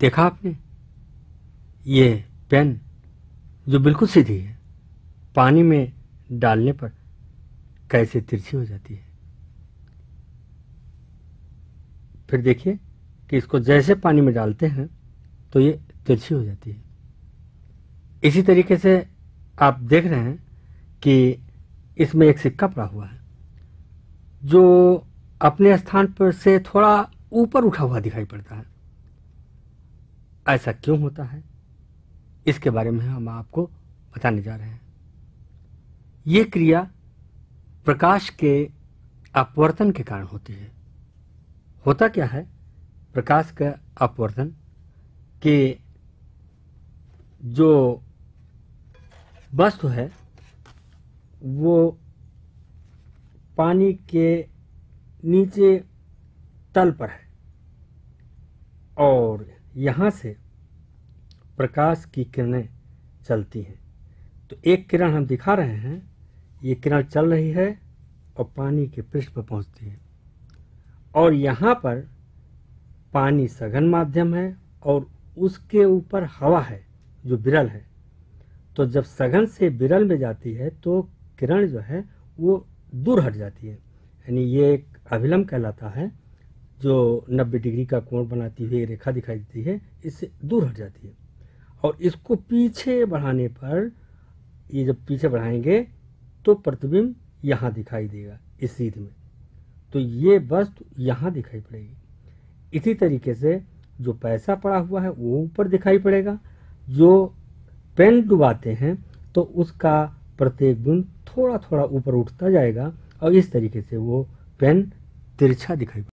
देखा आपने ये पेन जो बिल्कुल सीधी है पानी में डालने पर कैसे तिरछी हो जाती है फिर देखिए कि इसको जैसे पानी में डालते हैं तो ये तिरछी हो जाती है इसी तरीके से आप देख रहे हैं कि इसमें एक सिक्का पड़ा हुआ है जो अपने स्थान पर से थोड़ा ऊपर उठा हुआ दिखाई पड़ता है ऐसा क्यों होता है इसके बारे में हम आपको बताने जा रहे हैं ये क्रिया प्रकाश के अपवर्तन के कारण होती है होता क्या है प्रकाश का अपवर्तन के जो वस्तु है वो पानी के नीचे तल पर है और यहाँ से प्रकाश की किरणें चलती हैं तो एक किरण हम दिखा रहे हैं ये किरण चल रही है और पानी के पृष्ठ पर पहुँचती है और यहाँ पर पानी सघन माध्यम है और उसके ऊपर हवा है जो विरल है तो जब सघन से विरल में जाती है तो किरण जो है वो दूर हट जाती है यानी ये एक अभिलम्ब कहलाता है जो 90 डिग्री का कोण बनाती हुई रेखा दिखाई देती है इससे दूर हट जाती है और इसको पीछे बढ़ाने पर ये जब पीछे बढ़ाएंगे तो प्रतिबिंब यहाँ दिखाई देगा इस सीध में तो ये वस्तु यहाँ दिखाई पड़ेगी इसी तरीके से जो पैसा पड़ा हुआ है वो ऊपर दिखाई पड़ेगा जो पेन डुबाते हैं तो उसका प्रत्येक बिंब थोड़ा थोड़ा ऊपर उठता जाएगा और इस तरीके से वो पेन तिरछा दिखाई